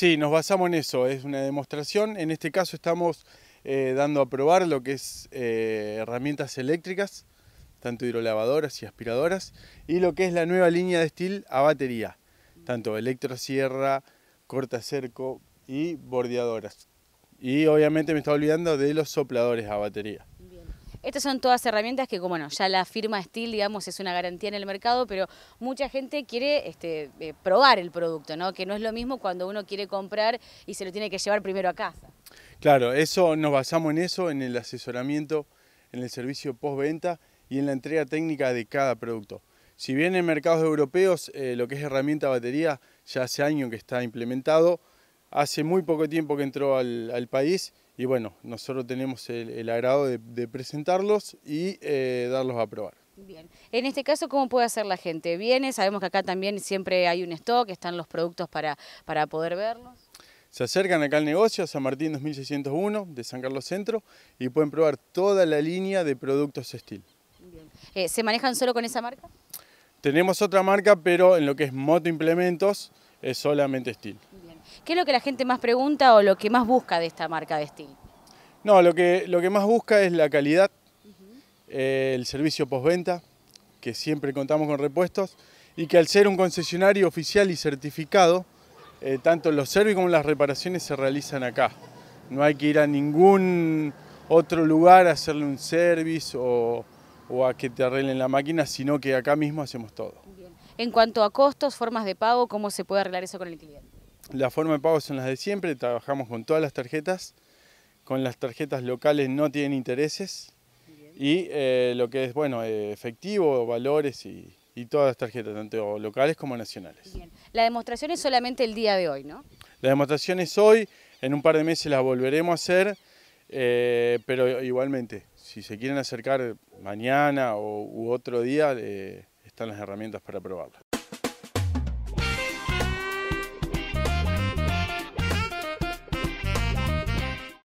Sí, nos basamos en eso, es una demostración. En este caso estamos eh, dando a probar lo que es eh, herramientas eléctricas, tanto hidrolavadoras y aspiradoras, y lo que es la nueva línea de steel a batería, tanto electrosierra, cortacerco y bordeadoras. Y obviamente me estaba olvidando de los sopladores a batería. Estas son todas herramientas que, como ya la firma Steel, digamos, es una garantía en el mercado, pero mucha gente quiere este, eh, probar el producto, ¿no? Que no es lo mismo cuando uno quiere comprar y se lo tiene que llevar primero a casa. Claro, eso nos basamos en eso, en el asesoramiento, en el servicio postventa y en la entrega técnica de cada producto. Si bien en mercados europeos eh, lo que es herramienta batería ya hace año que está implementado, hace muy poco tiempo que entró al, país y bueno, nosotros tenemos el, agrado de, presentarlos y eh, darlos a probar. Bien, en este caso, ¿cómo puede hacer la gente? ¿Viene? Sabemos que acá también siempre hay un stock, están los productos para, poder verlos. Se acercan acá al negocio, San Martín 2601 de San Carlos Centro y pueden probar toda la línea de productos Steel. Eh, ¿Se manejan solo con esa marca? Tenemos otra marca, pero en lo que es moto implementos es solamente Steel. ¿Qué es lo que la gente más pregunta o lo que más busca de esta marca de steam No, lo que, lo que más busca es la calidad, eh, el servicio postventa, que siempre contamos con repuestos, y que al ser un concesionario oficial y certificado, eh, tanto los servicios como las reparaciones se realizan acá. No hay que ir a ningún otro lugar a hacerle un service o, a que te arreglen la máquina, sino que acá mismo hacemos todo. En cuanto a costos, formas de pago, ¿cómo se puede arreglar eso con el cliente? La forma de pago son las de siempre, trabajamos con todas las tarjetas. Con las tarjetas locales no tienen intereses. Y eh, lo que es, bueno, efectivo, valores y, todas las tarjetas, tanto locales como nacionales. La demostración es solamente el día de hoy, ¿no? La demostración es hoy, en un par de meses la volveremos a hacer, eh, pero igualmente, si se quieren acercar mañana u otro día, eh, están las herramientas para probarla.